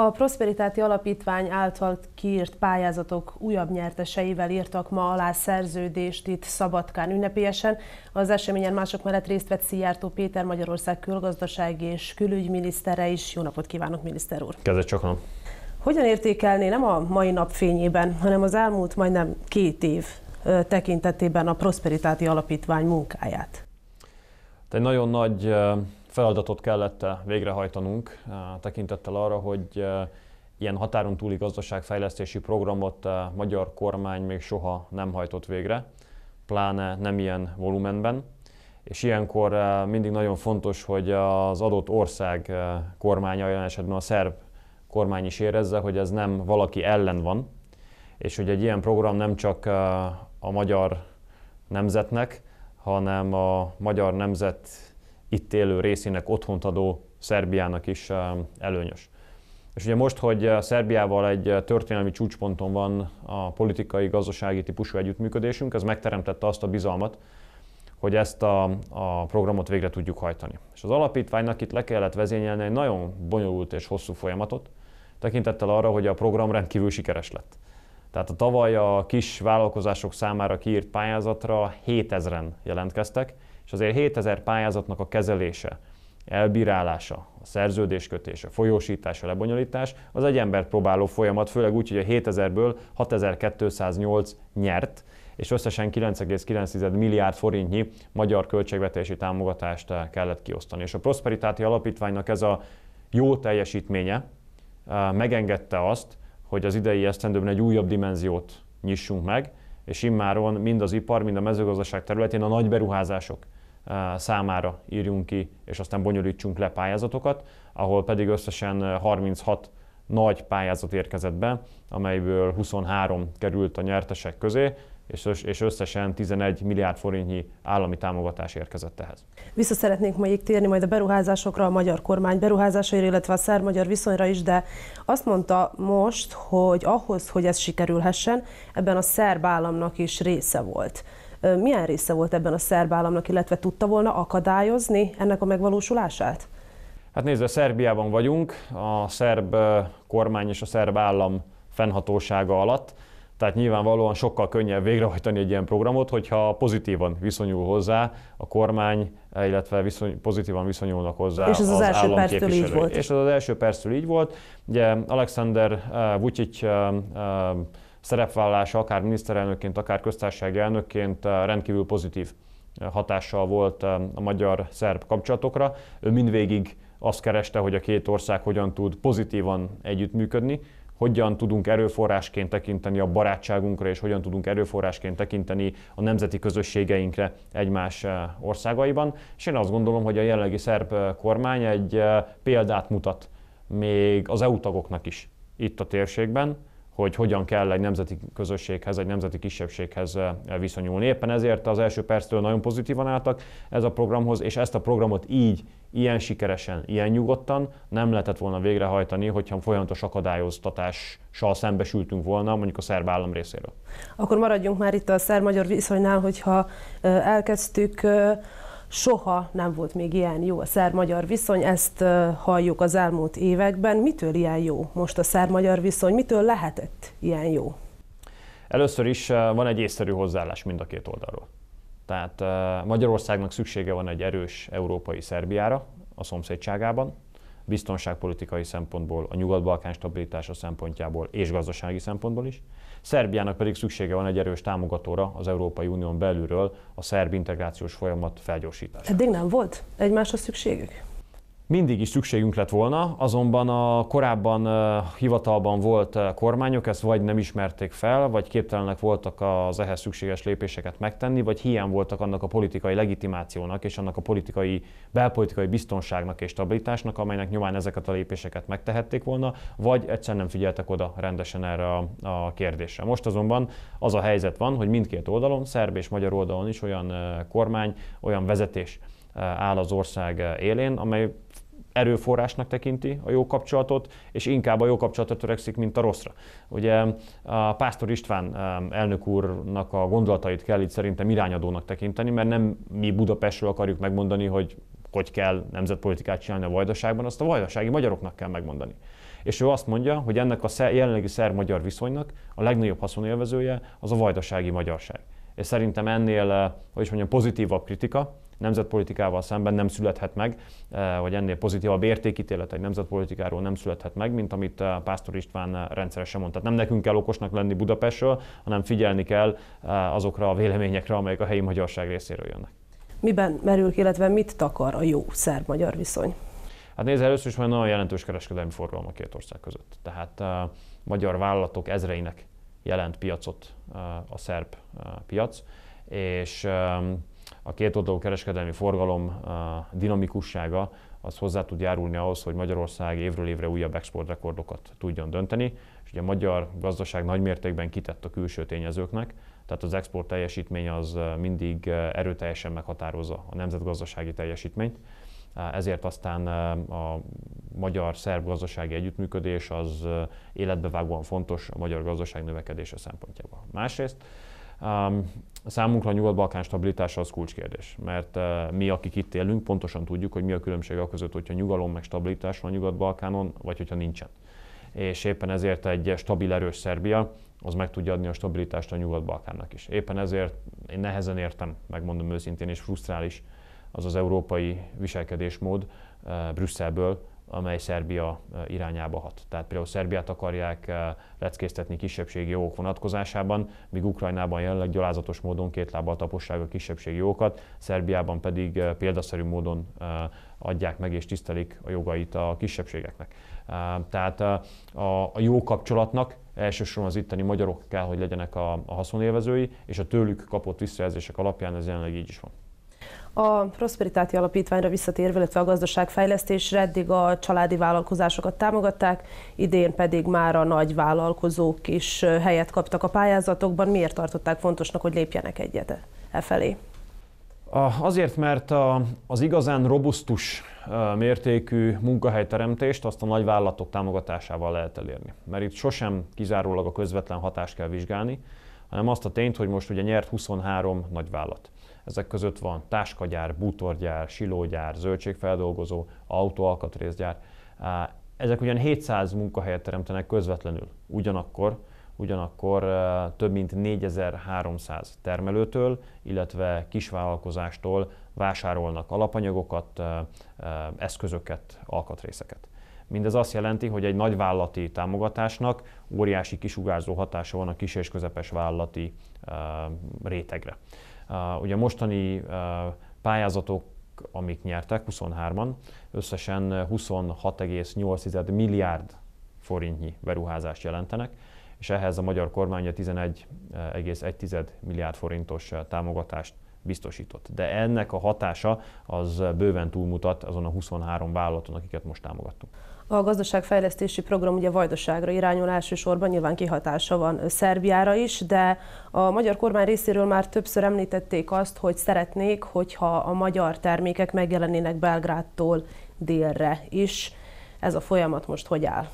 A Prosperitáti Alapítvány által kiírt pályázatok újabb nyerteseivel írtak ma alá szerződést itt Szabadkán ünnepélyesen. Az eseményen mások mellett részt vett Szijjártó Péter Magyarország külgazdasági és külügyminisztere is. Jó napot kívánok, miniszter úr! Kezdet csakran! Hogyan értékelné nem a mai nap fényében, hanem az elmúlt majdnem két év tekintetében a Prosperitáti Alapítvány munkáját? Egy nagyon nagy feladatot kellett eh, végrehajtanunk eh, tekintettel arra, hogy eh, ilyen határon túli gazdaságfejlesztési programot a magyar kormány még soha nem hajtott végre, pláne nem ilyen volumenben. És ilyenkor mindig nagyon fontos, hogy az adott ország kormánya, olyan esetben a szerb kormány is érezze, hogy ez nem valaki ellen van, és hogy egy ilyen program nem csak a magyar nemzetnek, hanem a magyar nemzet itt élő részének otthont adó Szerbiának is előnyös. És ugye most, hogy Szerbiával egy történelmi csúcsponton van a politikai, gazdasági típusú együttműködésünk, ez megteremtette azt a bizalmat, hogy ezt a, a programot végre tudjuk hajtani. És az alapítványnak itt le kellett vezényelni egy nagyon bonyolult és hosszú folyamatot, tekintettel arra, hogy a program rendkívül sikeres lett. Tehát a tavaly a kis vállalkozások számára kiírt pályázatra 7000-en jelentkeztek, és azért 7000 pályázatnak a kezelése, elbírálása, a szerződéskötés, a folyósítás, a lebonyolítás, az egy ember próbáló folyamat, főleg úgy, hogy a 7000-ből 6208 nyert, és összesen 9,9 milliárd forintnyi magyar költségvetési támogatást kellett kiosztani. És a Prosperitáti Alapítványnak ez a jó teljesítménye eh, megengedte azt, hogy az idei esztendőben egy újabb dimenziót nyissunk meg, és immáron mind az ipar, mind a mezőgazdaság területén a nagy beruházások, számára írjunk ki, és aztán bonyolítsunk le pályázatokat, ahol pedig összesen 36 nagy pályázat érkezett be, amelyből 23 került a nyertesek közé, és összesen 11 milliárd forintnyi állami támogatás érkezett ehhez. Vissza szeretnénk majd térni majd a beruházásokra, a magyar kormány beruházásaira, illetve a szerb-magyar viszonyra is, de azt mondta most, hogy ahhoz, hogy ez sikerülhessen, ebben a szerb államnak is része volt. Milyen része volt ebben a szerb államnak, illetve tudta volna akadályozni ennek a megvalósulását? Hát nézve, Szerbiában vagyunk, a szerb kormány és a szerb állam fennhatósága alatt, tehát nyilvánvalóan sokkal könnyebb végrehajtani egy ilyen programot, hogyha pozitívan viszonyul hozzá a kormány, illetve viszony, pozitívan viszonyulnak hozzá És ez az, az első perctől így volt. És ez az első perctől így volt. Ugye Alexander Vucic szerepvállása, akár miniszterelnökként, akár köztársasági elnökként eh, rendkívül pozitív eh, hatással volt eh, a magyar-szerb kapcsolatokra. Ő mindvégig azt kereste, hogy a két ország hogyan tud pozitívan együttműködni, hogyan tudunk erőforrásként tekinteni a barátságunkra, és hogyan tudunk erőforrásként tekinteni a nemzeti közösségeinkre egymás országaiban. És én azt gondolom, hogy a jelenlegi szerb kormány egy példát mutat még az EU tagoknak is itt a térségben, hogy hogyan kell egy nemzeti közösséghez, egy nemzeti kisebbséghez eh, viszonyulni. Éppen ezért az első perctől nagyon pozitívan álltak ez a programhoz, és ezt a programot így, ilyen sikeresen, ilyen nyugodtan nem lehetett volna végrehajtani, hogyha folyamatos akadályoztatással szembesültünk volna, mondjuk a szerb állam részéről. Akkor maradjunk már itt a szerb-magyar viszonynál, hogyha eh, elkezdtük eh, Soha nem volt még ilyen jó a szár-magyar viszony, ezt halljuk az elmúlt években. Mitől ilyen jó most a szár-magyar viszony? Mitől lehetett ilyen jó? Először is van egy észszerű hozzáállás mind a két oldalról. Tehát Magyarországnak szüksége van egy erős európai Szerbiára a szomszédságában, biztonságpolitikai szempontból, a Nyugat-Balkán stabilitása szempontjából és gazdasági szempontból is. Szerbiának pedig szüksége van egy erős támogatóra az Európai Unión belülről a szerb integrációs folyamat felgyorsítására. Eddig nem volt egymásra szükségük? mindig is szükségünk lett volna, azonban a korábban hivatalban volt kormányok ezt vagy nem ismerték fel, vagy képtelenek voltak az ehhez szükséges lépéseket megtenni, vagy hiány voltak annak a politikai legitimációnak és annak a politikai, belpolitikai biztonságnak és stabilitásnak, amelynek nyomán ezeket a lépéseket megtehették volna, vagy egyszerűen nem figyeltek oda rendesen erre a, a kérdésre. Most azonban az a helyzet van, hogy mindkét oldalon, szerb és magyar oldalon is olyan kormány, olyan vezetés, Eh, áll az ország eh, élén, amely erőforrásnak tekinti a jó kapcsolatot, és inkább a jó kapcsolatra törekszik, mint a rosszra. Ugye eh, a Pásztor István elnök úrnak a gondolatait kell itt szerintem irányadónak tekinteni, mert nem mi Budapestről akarjuk megmondani, hogy hogy kell nemzetpolitikát csinálni a vajdaságban, azt a vajdasági magyaroknak kell megmondani. És ő azt mondja, hogy ennek a jelenlegi szer-magyar viszonynak a legnagyobb haszonélvezője az a vajdasági magyarság. És szerintem ennél, hogy is mondjam, pozitívabb kritika, nemzetpolitikával szemben nem születhet meg, eh, vagy ennél pozitívabb értékítélet egy nemzetpolitikáról nem születhet meg, mint amit eh, Pásztor István eh, rendszeresen mondta. Tehát nem nekünk kell okosnak lenni Budapestről, hanem figyelni kell azokra a véleményekre, amelyek a helyi magyarság részéről jönnek. Miben merül ki, illetve mit takar a jó szerb-magyar viszony? Hát nézd, először is van nagyon jelentős kereskedelmi forgalom a két ország között. Tehát uh, magyar vállalatok ezreinek jelent piacot uh, a szerb uh, piac, és ehm, a két oldalú kereskedelmi forgalom dinamikussága az hozzá tud járulni ahhoz, hogy Magyarország évről évre újabb exportrekordokat tudjon dönteni. És ugye a magyar gazdaság nagymértékben kitett a külső tényezőknek, tehát az export teljesítmény az mindig erőteljesen meghatározza a nemzetgazdasági teljesítményt. Ezért aztán a magyar-szerb gazdasági együttműködés az életbevágóan fontos a magyar gazdaság növekedése szempontjából. Másrészt Számunkra a Nyugat-Balkán stabilitása az kulcskérdés, mert eh, mi, akik itt élünk, pontosan tudjuk, hogy mi a különbség a között, hogyha nyugalom meg stabilitás van a Nyugat-Balkánon, vagy hogyha nincsen. És éppen ezért egy stabil, erős Szerbia, az meg tudja adni a stabilitást a Nyugat-Balkánnak is. Éppen ezért én nehezen értem, megmondom őszintén, és frusztrális az az európai viselkedésmód eh, Brüsszelből, amely Szerbia irányába hat. Tehát például Szerbiát akarják leckésztetni kisebbségi jogok vonatkozásában, míg Ukrajnában jelenleg gyalázatos módon két lábbal tapossák a kisebbségi jogokat, Szerbiában pedig példaszerű módon adják meg és tisztelik a jogait a kisebbségeknek. Tehát a jó kapcsolatnak elsősorban az itteni magyarok kell, hogy legyenek a haszonélvezői, és a tőlük kapott visszajelzések alapján ez jelenleg így is van. A Prosperitáti Alapítványra visszatérve, illetve a gazdaságfejlesztésre eddig a családi vállalkozásokat támogatták, idén pedig már a nagy vállalkozók is helyet kaptak a pályázatokban. Miért tartották fontosnak, hogy lépjenek egyet e felé? Azért, mert az igazán robusztus mértékű munkahelyteremtést azt a nagyvállalatok támogatásával lehet elérni. Mert itt sosem kizárólag a közvetlen hatást kell vizsgálni, hanem azt a tényt, hogy most ugye nyert 23 nagyvállalat. Ezek között van táskagyár, bútorgyár, silógyár, zöldségfeldolgozó, autóalkatrészgyár. Ezek ugyan 700 munkahelyet teremtenek közvetlenül, ugyanakkor ugyanakkor több mint 4300 termelőtől, illetve kisvállalkozástól vásárolnak alapanyagokat, eszközöket, alkatrészeket. Mindez azt jelenti, hogy egy nagyvállalati támogatásnak óriási kisugárzó hatása van a kis és közepes vállalati rétegre. Uh, ugye a mostani uh, pályázatok amik nyertek, 23-an, összesen 26,8 uh, milliárd forintnyi beruházást jelentenek, és ehhez a magyar kormány 11,1 milliárd forintos támogatást biztosított. De ennek a hatása az bőven túlmutat azon a 23 vállalaton, akiket most támogattunk. A gazdaságfejlesztési program ugye vajdaságra irányul elsősorban, nyilván kihatása van Szerbiára is, de a magyar kormány részéről már többször említették azt, hogy szeretnék, hogyha a magyar termékek megjelennének Belgrádtól délre is. Ez a folyamat most hogy áll?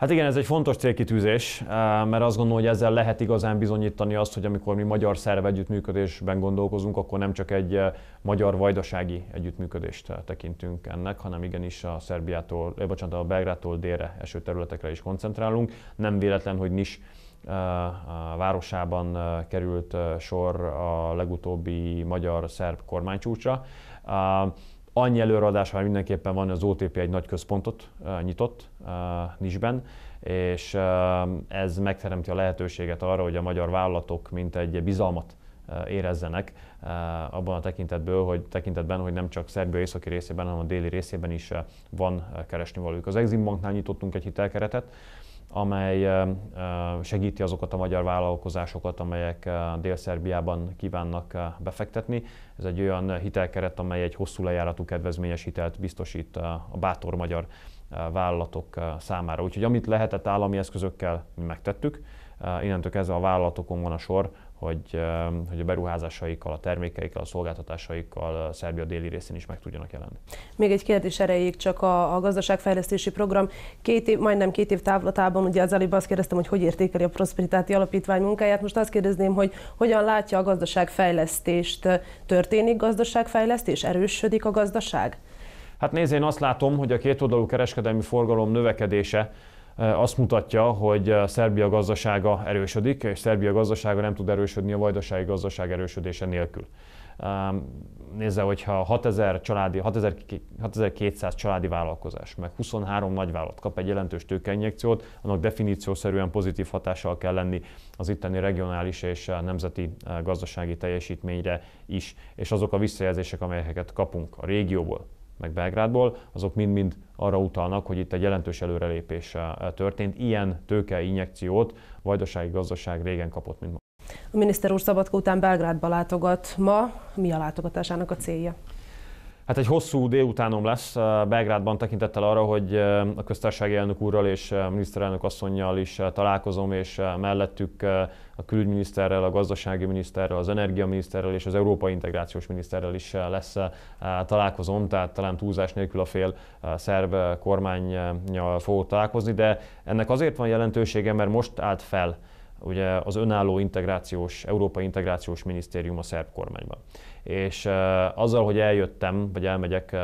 Hát igen, ez egy fontos célkitűzés, eh, mert azt gondolom, hogy ezzel lehet igazán bizonyítani azt, hogy amikor mi magyar szerve együttműködésben gondolkozunk, akkor nem csak egy eh, magyar vajdasági együttműködést eh, tekintünk ennek, hanem igenis a Szerbiától, eh, bocsánat, a Belgrától délre eső területekre is koncentrálunk. Nem véletlen, hogy Nis városában került sor a legutóbbi magyar-szerb kormánycsúcsra. Ah, annyi előadás hogy mindenképpen van, az OTP egy nagy központot eh, nyitott eh, Nisben, és eh, ez megteremti a lehetőséget arra, hogy a magyar vállalatok mint egy bizalmat érezzenek abban a tekintetből, hogy, tekintetben, hogy nem csak Szerbia északi részében, hanem a déli részében is van keresni keresnivalójuk. Az Exim Banknál nyitottunk egy hitelkeretet, amely segíti azokat a magyar vállalkozásokat, amelyek Dél-Szerbiában kívánnak befektetni. Ez egy olyan hitelkeret, amely egy hosszú lejáratú kedvezményes hitelt biztosít a bátor magyar vállalatok számára. Úgyhogy amit lehetett állami eszközökkel, mi megtettük. Innentől kezdve a vállalatokon van a sor, hogy, ehm, hogy a beruházásaikkal, a termékeikkel, a szolgáltatásaikkal a Szerbia déli részén is meg tudjanak jelenni. Még egy kérdés erejéig csak a, a gazdaságfejlesztési program. Két év, majdnem két év távlatában, ugye az előbb azt kérdeztem, hogy hogy értékeli a Prosperitáti Alapítvány munkáját. Most azt kérdezném, hogy hogyan látja a gazdaságfejlesztést? Történik gazdaságfejlesztés? Erősödik a gazdaság? Hát nézd, én azt látom, hogy a kétoldalú kereskedelmi forgalom növekedése azt mutatja, hogy Szerbia gazdasága erősödik, és Szerbia gazdasága nem tud erősödni a vajdasági gazdaság erősödése nélkül. Nézze, hogyha 6000 családi, 6000, 6200 családi vállalkozás, meg 23 nagyvállalat kap egy jelentős tőkeinjekciót, annak definíciószerűen pozitív hatással kell lenni az itteni regionális és nemzeti gazdasági teljesítményre is. És azok a visszajelzések, amelyeket kapunk a régióból, meg Belgrádból, azok mind-mind arra utalnak, hogy itt egy jelentős előrelépés történt. Ilyen tőkeinjekciót vajdasági gazdaság régen kapott, mint ma. A miniszter úr Szabadkó után Belgrádba látogat ma. Mi a látogatásának a célja? Hát egy hosszú délutánom lesz eh, Belgrádban tekintettel arra, hogy eh, a köztársasági elnök úrral és eh, miniszterelnök asszonynal is találkozom, és mellettük a külügyminiszterrel, a gazdasági miniszterrel, az energiaminiszterrel és az európai integrációs miniszterrel is lesz találkozom, tehát talán túlzás nélkül a fél szerb kormányjal fogok találkozni, de ennek azért van jelentősége, mert most állt fel ugye az önálló integrációs, Európai Integrációs Minisztérium a szerb kormányban. És azzal, hogy eljöttem, vagy elmegyek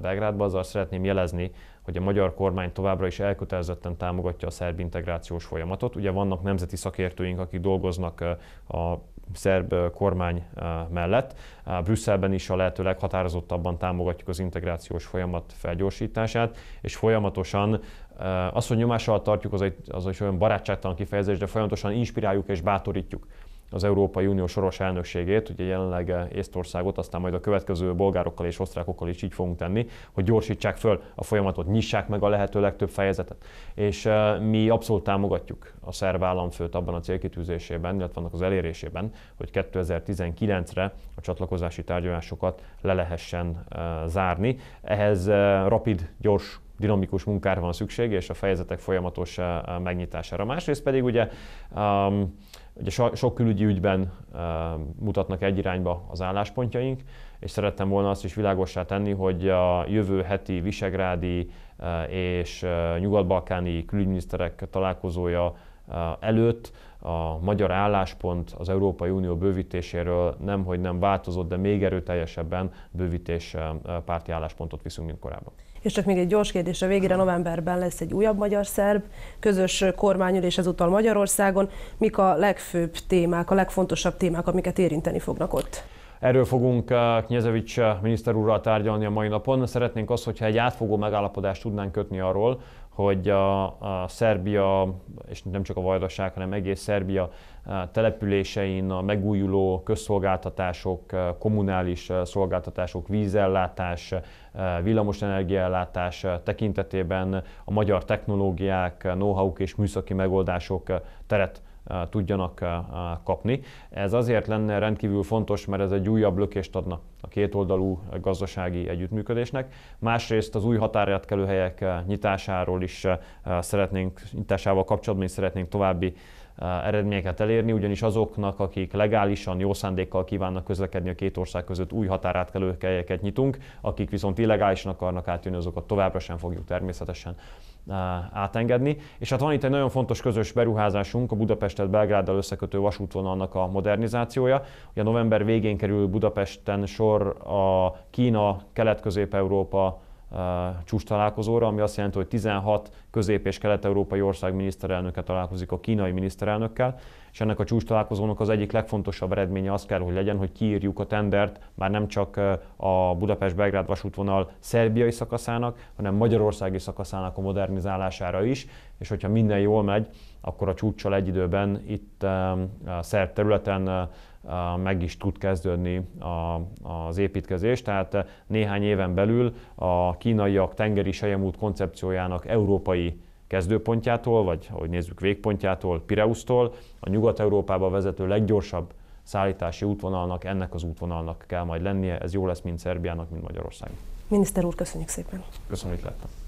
Belgrádba, azzal szeretném jelezni, hogy a magyar kormány továbbra is elkötelezetten támogatja a szerb integrációs folyamatot. Ugye vannak nemzeti szakértőink, akik dolgoznak a szerb kormány mellett. Brüsszelben is a lehető leghatározottabban támogatjuk az integrációs folyamat felgyorsítását, és folyamatosan azt, hogy nyomással tartjuk, az egy, az egy olyan barátságtalan kifejezés, de folyamatosan inspiráljuk és bátorítjuk az Európai Unió soros elnökségét, ugye jelenleg eh, Észtországot, aztán majd a következő bolgárokkal és osztrákokkal is így fogunk tenni, hogy gyorsítsák föl a folyamatot, nyissák meg a lehető legtöbb fejezetet. És eh, mi abszolút támogatjuk a szerb államfőt abban a célkitűzésében, illetve annak az elérésében, hogy 2019-re a csatlakozási tárgyalásokat le lehessen eh, zárni. Ehhez rapid, gyors dinamikus munkára van szükség, és a fejezetek folyamatos megnyitására. Másrészt pedig ugye um, Ugye so, sok külügyi ügyben eh, mutatnak egy irányba az álláspontjaink, és szerettem volna azt is világossá tenni, hogy a jövő heti visegrádi eh, és eh, nyugat-balkáni külügyminiszterek találkozója előtt a magyar álláspont az Európai Unió bővítéséről nem, hogy nem változott, de még erőteljesebben bővítés eh, párti álláspontot viszünk, mint korábban. És csak még egy gyors kérdés, a végére novemberben lesz egy újabb magyar-szerb közös kormányülés ezúttal Magyarországon. Mik a legfőbb témák, a legfontosabb témák, amiket érinteni fognak ott? Erről fogunk eh, Knyezevics eh, miniszter úrral tárgyalni a mai napon. Szeretnénk azt, hogyha egy átfogó megállapodást tudnánk kötni arról, hogy a, a Szerbia, és nem csak a vajdaság, hanem egész Szerbia településein a megújuló közszolgáltatások, kommunális szolgáltatások, vízellátás, villamosenergiaellátás tekintetében a magyar technológiák, know-how-k és műszaki megoldások teret tudjanak kapni. Ez azért lenne rendkívül fontos, mert ez egy újabb lökést adna a kétoldalú gazdasági együttműködésnek. Másrészt az új helyek nyitásáról is szeretnénk, nyitásával kapcsolatban is szeretnénk további eredményeket elérni, ugyanis azoknak, akik legálisan, jó szándékkal kívánnak közlekedni a két ország között, új helyeket nyitunk, akik viszont illegálisan akarnak átjönni, azokat továbbra sem fogjuk természetesen átengedni. És hát van itt egy nagyon fontos közös beruházásunk, a Budapestet Belgráddal összekötő vasútvonalnak a modernizációja. Ugye november végén kerül Budapesten sor a Kína, Kelet-Közép-Európa csúcs találkozóra, ami azt jelenti, hogy 16 közép- és kelet-európai ország miniszterelnöke találkozik a kínai miniszterelnökkel, és ennek a csúcs találkozónak az egyik legfontosabb eredménye az kell, hogy legyen, hogy kiírjuk a tendert már nem csak a Budapest-Belgrád vasútvonal szerbiai szakaszának, hanem magyarországi szakaszának a modernizálására is, és hogyha minden jól megy, akkor a csúcssal egy időben itt a szerb területen meg is tud kezdődni a, az építkezés. Tehát eh, néhány éven belül a kínaiak tengeri sejemút koncepciójának európai kezdőpontjától, vagy ahogy nézzük végpontjától, Pireusztól, a Nyugat-Európába vezető leggyorsabb szállítási útvonalnak, ennek az útvonalnak kell majd lennie. Ez jó lesz mind Szerbiának, mind Magyarországnak. Miniszter úr, köszönjük szépen. Köszönöm, hogy láttam.